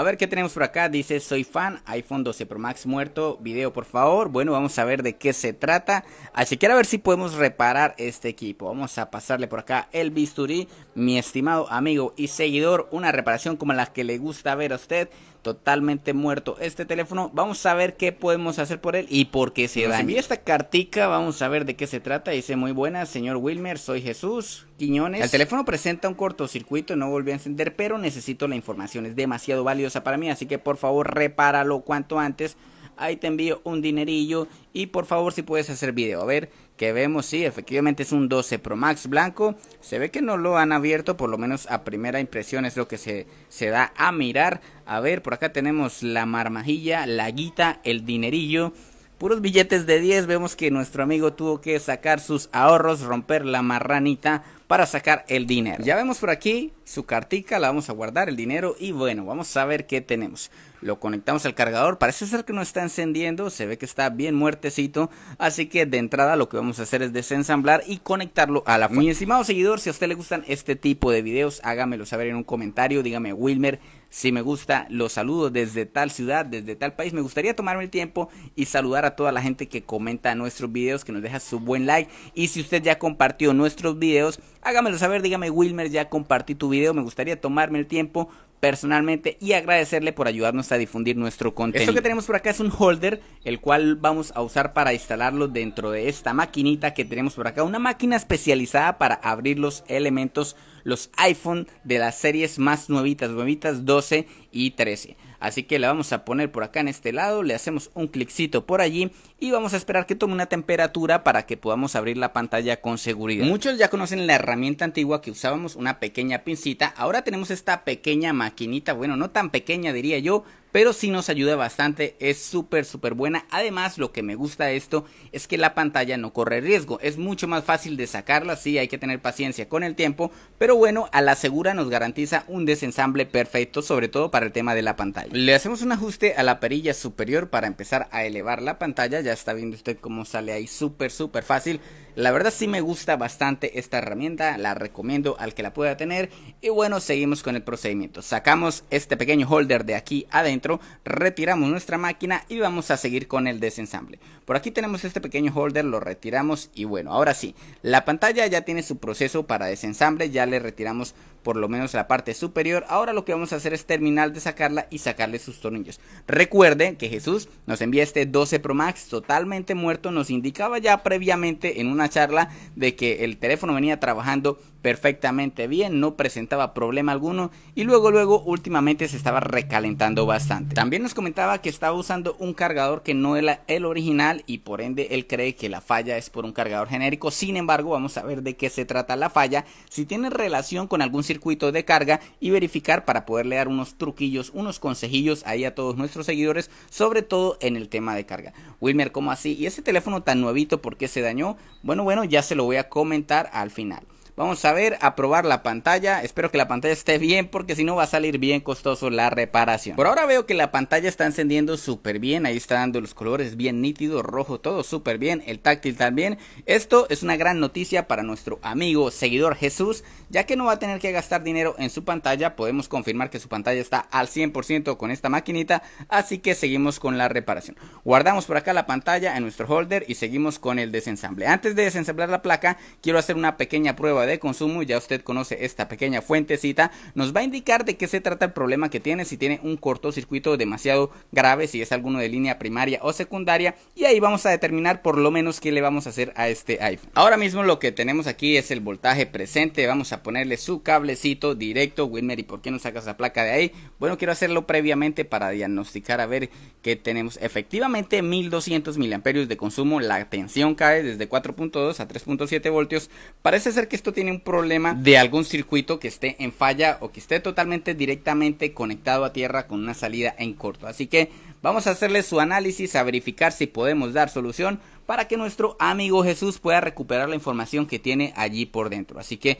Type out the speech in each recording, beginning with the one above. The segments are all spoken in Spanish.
A ver qué tenemos por acá. Dice, soy fan, iPhone 12 Pro Max muerto, video por favor. Bueno, vamos a ver de qué se trata. Así ah, que a ver si podemos reparar este equipo. Vamos a pasarle por acá el bisturí, mi estimado amigo y seguidor. Una reparación como la que le gusta ver a usted totalmente muerto este teléfono. Vamos a ver qué podemos hacer por él y por qué se da. Envié esta cartica, vamos a ver de qué se trata. Dice muy buena, señor Wilmer, soy Jesús Quiñones. El teléfono presenta un cortocircuito, no volvió a encender, pero necesito la información. Es demasiado valiosa para mí, así que por favor repáralo cuanto antes ahí te envío un dinerillo y por favor si puedes hacer video. A ver, que vemos, sí, efectivamente es un 12 Pro Max blanco. Se ve que no lo han abierto, por lo menos a primera impresión es lo que se, se da a mirar. A ver, por acá tenemos la marmajilla, la guita, el dinerillo. Puros billetes de 10, vemos que nuestro amigo tuvo que sacar sus ahorros, romper la marranita para sacar el dinero. Ya vemos por aquí su cartica, la vamos a guardar el dinero y bueno, vamos a ver qué tenemos. Lo conectamos al cargador, parece ser que no está encendiendo, se ve que está bien muertecito, así que de entrada lo que vamos a hacer es desensamblar y conectarlo a la fuente. Mi estimado seguidor, si a usted le gustan este tipo de videos, hágamelo saber en un comentario, dígame Wilmer, si me gusta, los saludo desde tal ciudad, desde tal país. Me gustaría tomarme el tiempo y saludar a toda la gente que comenta nuestros videos, que nos deja su buen like. Y si usted ya compartió nuestros videos, Hágamelo saber, dígame Wilmer, ya compartí tu video, me gustaría tomarme el tiempo personalmente y agradecerle por ayudarnos a difundir nuestro contenido. Esto que tenemos por acá es un holder, el cual vamos a usar para instalarlo dentro de esta maquinita que tenemos por acá, una máquina especializada para abrir los elementos, los iPhone de las series más nuevitas, nuevitas 12 y 13. Así que la vamos a poner por acá en este lado, le hacemos un cliccito por allí y vamos a esperar que tome una temperatura para que podamos abrir la pantalla con seguridad. Muchos ya conocen la herramienta antigua que usábamos, una pequeña pincita. Ahora tenemos esta pequeña maquinita, bueno, no tan pequeña diría yo, pero sí nos ayuda bastante, es súper, súper buena. Además, lo que me gusta de esto es que la pantalla no corre riesgo, es mucho más fácil de sacarla, sí, hay que tener paciencia con el tiempo, pero bueno, a la segura nos garantiza un desensamble perfecto, sobre todo para el tema de la pantalla. Le hacemos un ajuste a la perilla superior para empezar a elevar la pantalla, ya está viendo usted cómo sale ahí súper, súper fácil. La verdad sí me gusta bastante esta herramienta, la recomiendo al que la pueda tener. Y bueno, seguimos con el procedimiento. Sacamos este pequeño holder de aquí adentro, retiramos nuestra máquina y vamos a seguir con el desensamble. Por aquí tenemos este pequeño holder, lo retiramos y bueno, ahora sí, la pantalla ya tiene su proceso para desensamble, ya le retiramos por lo menos la parte superior. Ahora lo que vamos a hacer es terminar de sacarla y sacarle sus tornillos. Recuerde que Jesús nos envía este 12 Pro Max totalmente muerto. Nos indicaba ya previamente en una charla de que el teléfono venía trabajando perfectamente bien, no presentaba problema alguno y luego luego últimamente se estaba recalentando bastante. También nos comentaba que estaba usando un cargador que no era el original y por ende él cree que la falla es por un cargador genérico, sin embargo vamos a ver de qué se trata la falla, si tiene relación con algún circuito de carga y verificar para poderle dar unos truquillos, unos consejillos ahí a todos nuestros seguidores, sobre todo en el tema de carga. Wilmer, ¿cómo así? ¿Y ese teléfono tan nuevito por qué se dañó? Bueno, bueno, ya se lo voy a comentar al final. Vamos a ver, a probar la pantalla. Espero que la pantalla esté bien porque si no va a salir bien costoso la reparación. Por ahora veo que la pantalla está encendiendo súper bien. Ahí está dando los colores bien nítidos, rojo, todo súper bien. El táctil también. Esto es una gran noticia para nuestro amigo seguidor Jesús ya que no va a tener que gastar dinero en su pantalla, podemos confirmar que su pantalla está al 100% con esta maquinita, así que seguimos con la reparación. Guardamos por acá la pantalla en nuestro holder y seguimos con el desensamble. Antes de desensamblar la placa, quiero hacer una pequeña prueba de consumo, ya usted conoce esta pequeña fuentecita, nos va a indicar de qué se trata el problema que tiene, si tiene un cortocircuito demasiado grave, si es alguno de línea primaria o secundaria, y ahí vamos a determinar por lo menos qué le vamos a hacer a este iPhone. Ahora mismo lo que tenemos aquí es el voltaje presente, vamos a ponerle su cablecito directo. Wilmer, ¿y por qué no sacas la placa de ahí? Bueno, quiero hacerlo previamente para diagnosticar a ver que tenemos. Efectivamente, 1200 miliamperios de consumo. La tensión cae desde 4.2 a 3.7 voltios. Parece ser que esto tiene un problema de algún circuito que esté en falla o que esté totalmente directamente conectado a tierra con una salida en corto. Así que vamos a hacerle su análisis, a verificar si podemos dar solución para que nuestro amigo Jesús pueda recuperar la información que tiene allí por dentro. Así que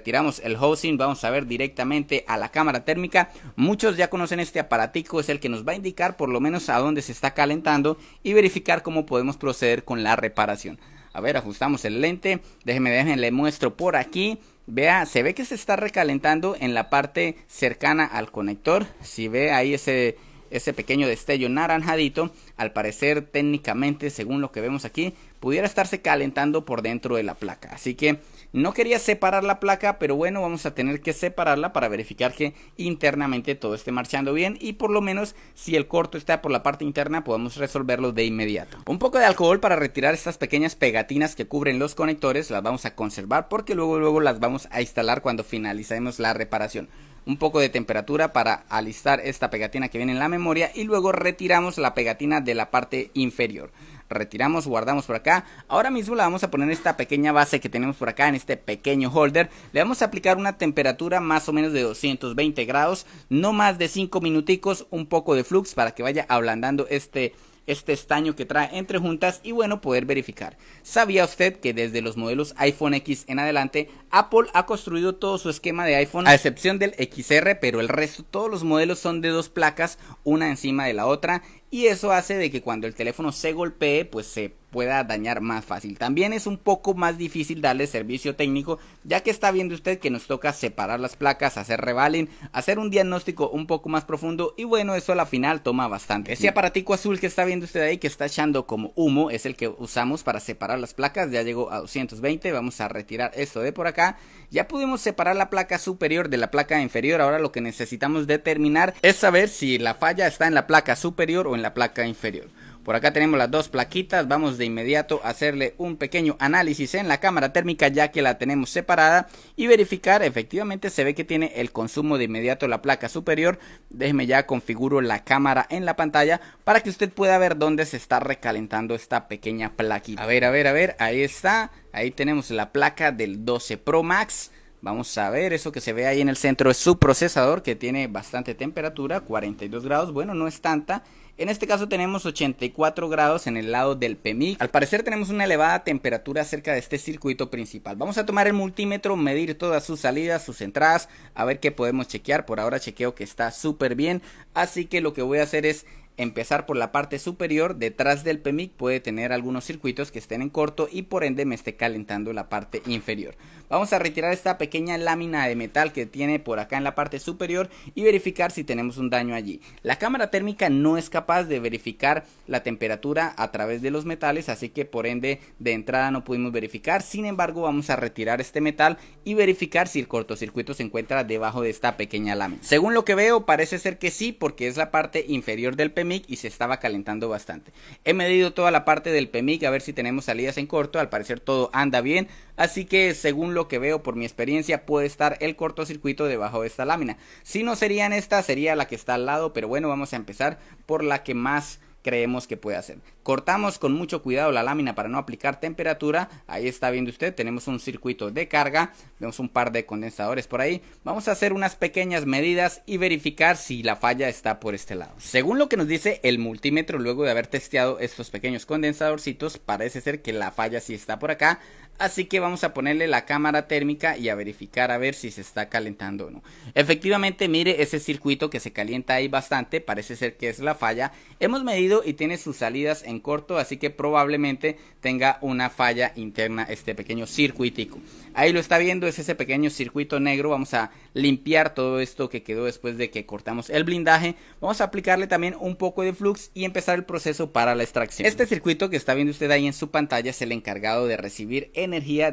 retiramos el housing, vamos a ver directamente a la cámara térmica. Muchos ya conocen este aparatico, es el que nos va a indicar por lo menos a dónde se está calentando y verificar cómo podemos proceder con la reparación. A ver, ajustamos el lente. Déjenme, déjenme, le muestro por aquí. Vea, se ve que se está recalentando en la parte cercana al conector. Si ve ahí ese ese pequeño destello naranjadito, al parecer técnicamente, según lo que vemos aquí, pudiera estarse calentando por dentro de la placa. Así que no quería separar la placa, pero bueno, vamos a tener que separarla para verificar que internamente todo esté marchando bien y por lo menos si el corto está por la parte interna podemos resolverlo de inmediato. Un poco de alcohol para retirar estas pequeñas pegatinas que cubren los conectores, las vamos a conservar porque luego luego las vamos a instalar cuando finalicemos la reparación un poco de temperatura para alistar esta pegatina que viene en la memoria y luego retiramos la pegatina de la parte inferior. Retiramos, guardamos por acá. Ahora mismo la vamos a poner esta pequeña base que tenemos por acá, en este pequeño holder. Le vamos a aplicar una temperatura más o menos de 220 grados, no más de 5 minuticos, un poco de flux para que vaya ablandando este este estaño que trae entre juntas y bueno poder verificar. ¿Sabía usted que desde los modelos iPhone X en adelante Apple ha construido todo su esquema de iPhone a excepción del XR pero el resto todos los modelos son de dos placas una encima de la otra y eso hace de que cuando el teléfono se golpee pues se pueda dañar más fácil. También es un poco más difícil darle servicio técnico, ya que está viendo usted que nos toca separar las placas, hacer revalen hacer un diagnóstico un poco más profundo y bueno, eso a la final toma bastante. Ese aparatico azul que está viendo usted ahí, que está echando como humo, es el que usamos para separar las placas, ya llegó a 220, vamos a retirar esto de por acá. Ya pudimos separar la placa superior de la placa inferior, ahora lo que necesitamos determinar es saber si la falla está en la placa superior o en la placa inferior. Por acá tenemos las dos plaquitas, vamos de inmediato a hacerle un pequeño análisis en la cámara térmica ya que la tenemos separada y verificar, efectivamente se ve que tiene el consumo de inmediato la placa superior, déjeme ya configuro la cámara en la pantalla para que usted pueda ver dónde se está recalentando esta pequeña plaquita. A ver, a ver, a ver, ahí está, ahí tenemos la placa del 12 Pro Max. Vamos a ver, eso que se ve ahí en el centro es su procesador que tiene bastante temperatura, 42 grados, bueno, no es tanta. En este caso tenemos 84 grados en el lado del PEMIC. Al parecer tenemos una elevada temperatura cerca de este circuito principal. Vamos a tomar el multímetro, medir todas sus salidas, sus entradas, a ver qué podemos chequear. Por ahora chequeo que está súper bien, así que lo que voy a hacer es empezar por la parte superior, detrás del PEMIC puede tener algunos circuitos que estén en corto y por ende me esté calentando la parte inferior. Vamos a retirar esta pequeña lámina de metal que tiene por acá en la parte superior y verificar si tenemos un daño allí. La cámara térmica no es capaz de verificar la temperatura a través de los metales, así que por ende de entrada no pudimos verificar. Sin embargo, vamos a retirar este metal y verificar si el cortocircuito se encuentra debajo de esta pequeña lámina. Según lo que veo, parece ser que sí, porque es la parte inferior del PEMIC y se estaba calentando bastante. He medido toda la parte del PEMIC a ver si tenemos salidas en corto, al parecer todo anda bien, así que según lo que veo por mi experiencia puede estar el cortocircuito debajo de esta lámina. Si no serían esta, sería la que está al lado, pero bueno, vamos a empezar por la que más creemos que puede hacer. Cortamos con mucho cuidado la lámina para no aplicar temperatura. Ahí está viendo usted, tenemos un circuito de carga, vemos un par de condensadores por ahí. Vamos a hacer unas pequeñas medidas y verificar si la falla está por este lado. Según lo que nos dice el multímetro, luego de haber testeado estos pequeños condensadorcitos, parece ser que la falla sí está por acá. Así que vamos a ponerle la cámara térmica y a verificar a ver si se está calentando o no. Efectivamente, mire ese circuito que se calienta ahí bastante, parece ser que es la falla. Hemos medido y tiene sus salidas en corto, así que probablemente tenga una falla interna este pequeño circuitico. Ahí lo está viendo, es ese pequeño circuito negro. Vamos a limpiar todo esto que quedó después de que cortamos el blindaje. Vamos a aplicarle también un poco de flux y empezar el proceso para la extracción. Este circuito que está viendo usted ahí en su pantalla es el encargado de recibir en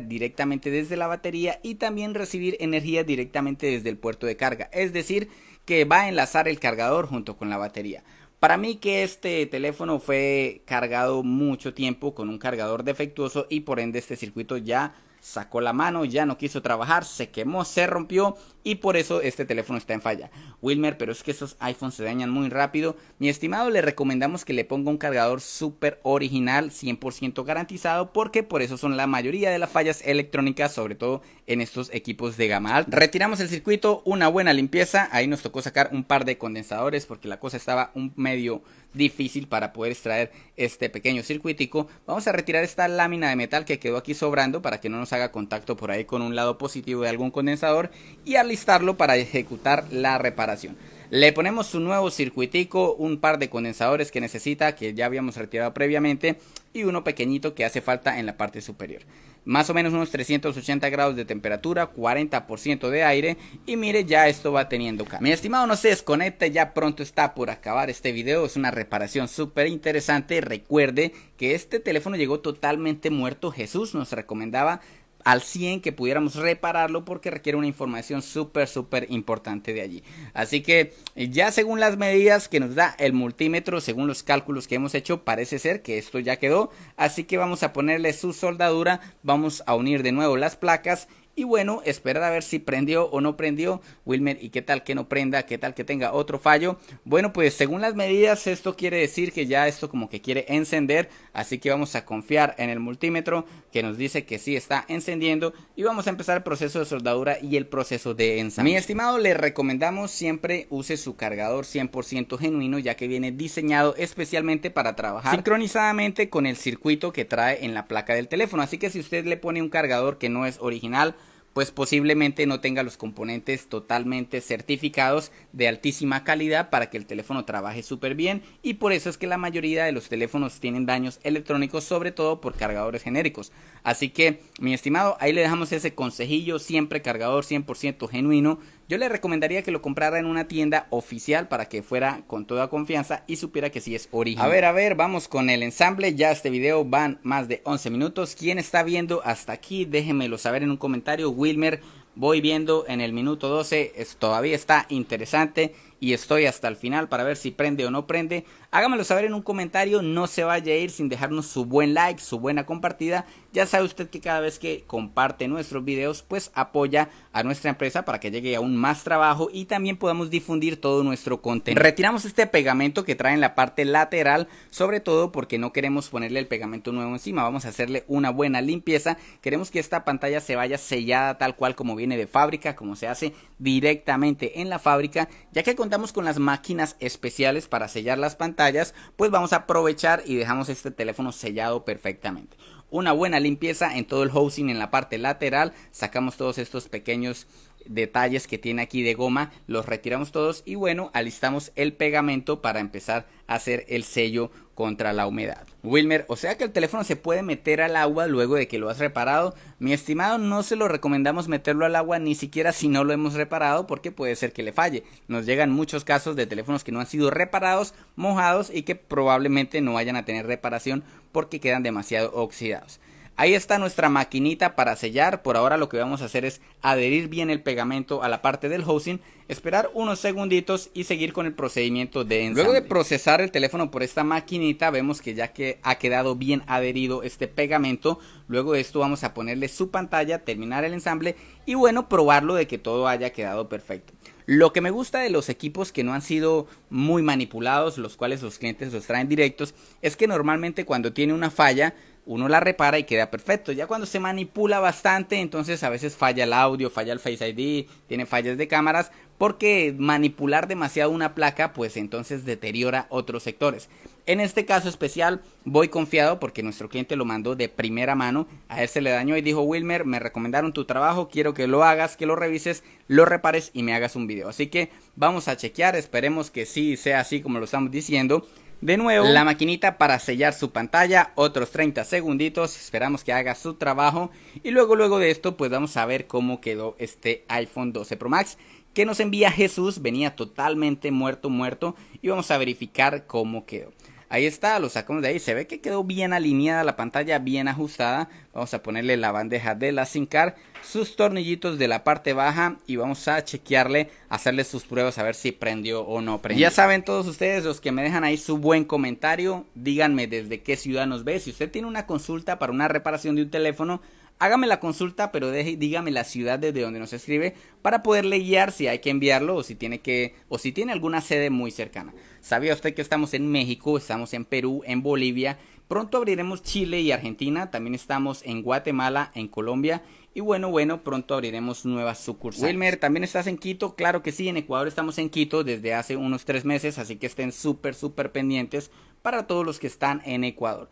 directamente desde la batería y también recibir energía directamente desde el puerto de carga. Es decir, que va a enlazar el cargador junto con la batería. Para mí que este teléfono fue cargado mucho tiempo con un cargador defectuoso y por ende este circuito ya sacó la mano, ya no quiso trabajar, se quemó, se rompió y por eso este teléfono está en falla. Wilmer, pero es que esos iPhones se dañan muy rápido. Mi estimado, le recomendamos que le ponga un cargador súper original, 100% garantizado, porque por eso son la mayoría de las fallas electrónicas, sobre todo en estos equipos de gama alta. Retiramos el circuito, una buena limpieza, ahí nos tocó sacar un par de condensadores porque la cosa estaba un medio difícil para poder extraer este pequeño circuitico. Vamos a retirar esta lámina de metal que quedó aquí sobrando para que no nos haga contacto por ahí con un lado positivo de algún condensador y alistarlo para ejecutar la reparación. Le ponemos un nuevo circuitico, un par de condensadores que necesita, que ya habíamos retirado previamente, y uno pequeñito que hace falta en la parte superior. Más o menos unos 380 grados de temperatura, 40% de aire, y mire, ya esto va teniendo cambio. Mi estimado, no se desconecte, ya pronto está por acabar este video, es una reparación súper interesante. Recuerde que este teléfono llegó totalmente muerto, Jesús nos recomendaba al 100 que pudiéramos repararlo porque requiere una información súper, súper importante de allí. Así que eh, ya según las medidas que nos da el multímetro, según los cálculos que hemos hecho, parece ser que esto ya quedó. Así que vamos a ponerle su soldadura, vamos a unir de nuevo las placas y bueno, esperar a ver si prendió o no prendió Wilmer y qué tal que no prenda, qué tal que tenga otro fallo. Bueno, pues según las medidas esto quiere decir que ya esto como que quiere encender, así que vamos a confiar en el multímetro que nos dice que sí está encendiendo y vamos a empezar el proceso de soldadura y el proceso de ensamble. Mi estimado, le recomendamos siempre use su cargador 100% genuino ya que viene diseñado especialmente para trabajar sincronizadamente con el circuito que trae en la placa del teléfono, así que si usted le pone un cargador que no es original, pues posiblemente no tenga los componentes totalmente certificados de altísima calidad para que el teléfono trabaje súper bien y por eso es que la mayoría de los teléfonos tienen daños electrónicos, sobre todo por cargadores genéricos. Así que, mi estimado, ahí le dejamos ese consejillo, siempre cargador 100% genuino yo le recomendaría que lo comprara en una tienda oficial para que fuera con toda confianza y supiera que sí es original. A ver, a ver, vamos con el ensamble. Ya este video van más de 11 minutos. ¿Quién está viendo hasta aquí? Déjenmelo saber en un comentario. Wilmer, voy viendo en el minuto 12. todavía está interesante y estoy hasta el final para ver si prende o no prende. Hágamelo saber en un comentario, no se vaya a ir sin dejarnos su buen like, su buena compartida. Ya sabe usted que cada vez que comparte nuestros videos, pues apoya a nuestra empresa para que llegue aún más trabajo y también podamos difundir todo nuestro contenido. Retiramos este pegamento que trae en la parte lateral, sobre todo porque no queremos ponerle el pegamento nuevo encima, vamos a hacerle una buena limpieza. Queremos que esta pantalla se vaya sellada tal cual como viene de fábrica, como se hace directamente en la fábrica, ya que contamos con las máquinas especiales para sellar las pantallas pues vamos a aprovechar y dejamos este teléfono sellado perfectamente. Una buena limpieza en todo el housing en la parte lateral, sacamos todos estos pequeños detalles que tiene aquí de goma, los retiramos todos y bueno, alistamos el pegamento para empezar a hacer el sello contra la humedad. Wilmer, o sea que el teléfono se puede meter al agua luego de que lo has reparado. Mi estimado, no se lo recomendamos meterlo al agua ni siquiera si no lo hemos reparado porque puede ser que le falle. Nos llegan muchos casos de teléfonos que no han sido reparados, mojados y que probablemente no vayan a tener reparación porque quedan demasiado oxidados. Ahí está nuestra maquinita para sellar. Por ahora lo que vamos a hacer es adherir bien el pegamento a la parte del housing, esperar unos segunditos y seguir con el procedimiento de ensamble. Luego de procesar el teléfono por esta maquinita, vemos que ya que ha quedado bien adherido este pegamento. Luego de esto vamos a ponerle su pantalla, terminar el ensamble y bueno, probarlo de que todo haya quedado perfecto. Lo que me gusta de los equipos que no han sido muy manipulados, los cuales los clientes los traen directos, es que normalmente cuando tiene una falla, uno la repara y queda perfecto. Ya cuando se manipula bastante, entonces a veces falla el audio, falla el Face ID, tiene fallas de cámaras, porque manipular demasiado una placa, pues entonces deteriora otros sectores. En este caso especial voy confiado porque nuestro cliente lo mandó de primera mano, a él se le dañó y dijo Wilmer, me recomendaron tu trabajo, quiero que lo hagas, que lo revises, lo repares y me hagas un video. Así que vamos a chequear, esperemos que sí sea así como lo estamos diciendo de nuevo la maquinita para sellar su pantalla, otros 30 segunditos, esperamos que haga su trabajo y luego luego de esto pues vamos a ver cómo quedó este iPhone 12 Pro Max que nos envía Jesús, venía totalmente muerto muerto y vamos a verificar cómo quedó. Ahí está, lo sacamos de ahí. Se ve que quedó bien alineada la pantalla, bien ajustada. Vamos a ponerle la bandeja de la SINCAR, sus tornillitos de la parte baja y vamos a chequearle, hacerle sus pruebas a ver si prendió o no prendió. Ya saben todos ustedes, los que me dejan ahí su buen comentario, díganme desde qué ciudad nos ve. Si usted tiene una consulta para una reparación de un teléfono, Hágame la consulta, pero deje, dígame la ciudad desde donde nos escribe para poderle guiar si hay que enviarlo o si tiene que o si tiene alguna sede muy cercana. ¿Sabía usted que estamos en México, estamos en Perú, en Bolivia? Pronto abriremos Chile y Argentina, también estamos en Guatemala, en Colombia y bueno, bueno, pronto abriremos nuevas sucursales. Wilmer, ¿también estás en Quito? Claro que sí, en Ecuador estamos en Quito desde hace unos tres meses, así que estén súper, súper pendientes para todos los que están en Ecuador.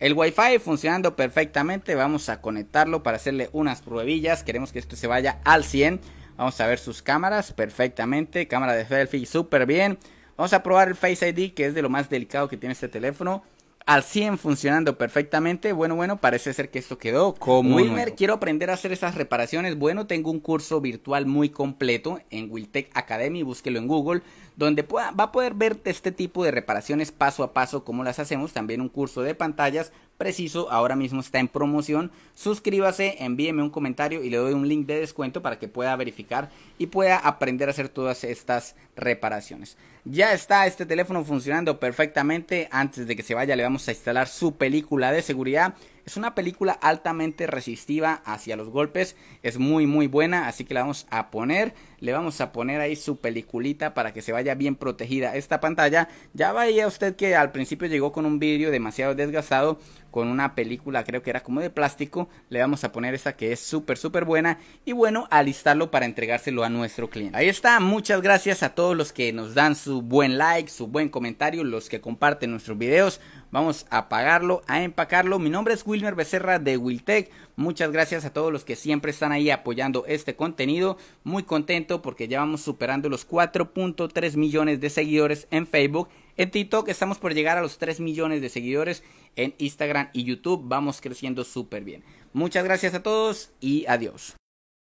El Wi-Fi funcionando perfectamente. Vamos a conectarlo para hacerle unas pruebillas. Queremos que esto se vaya al 100. Vamos a ver sus cámaras perfectamente. Cámara de selfie súper bien. Vamos a probar el Face ID que es de lo más delicado que tiene este teléfono al 100 funcionando perfectamente. Bueno, bueno, parece ser que esto quedó como Wilmer, quiero aprender a hacer esas reparaciones. Bueno, tengo un curso virtual muy completo en Wiltech Academy, búsquelo en Google, donde pueda, va a poder ver este tipo de reparaciones paso a paso, cómo las hacemos. También un curso de pantallas preciso, ahora mismo está en promoción. Suscríbase, envíeme un comentario y le doy un link de descuento para que pueda verificar y pueda aprender a hacer todas estas reparaciones. Ya está este teléfono funcionando perfectamente. Antes de que se vaya le vamos a instalar su película de seguridad. Es una película altamente resistiva hacia los golpes, es muy muy buena, así que la vamos a poner, le vamos a poner ahí su peliculita para que se vaya bien protegida esta pantalla. Ya veía usted que al principio llegó con un vidrio demasiado desgastado, con una película creo que era como de plástico, le vamos a poner esta que es súper súper buena y bueno, alistarlo para entregárselo a nuestro cliente. Ahí está, muchas gracias a todos los que nos dan su buen like, su buen comentario, los que comparten nuestros videos. Vamos a pagarlo, a empacarlo. Mi nombre es Wilmer Becerra de Wiltec. Muchas gracias a todos los que siempre están ahí apoyando este contenido. Muy contento porque ya vamos superando los 4.3 millones de seguidores en Facebook. En TikTok estamos por llegar a los 3 millones de seguidores. En Instagram y YouTube vamos creciendo súper bien. Muchas gracias a todos y adiós.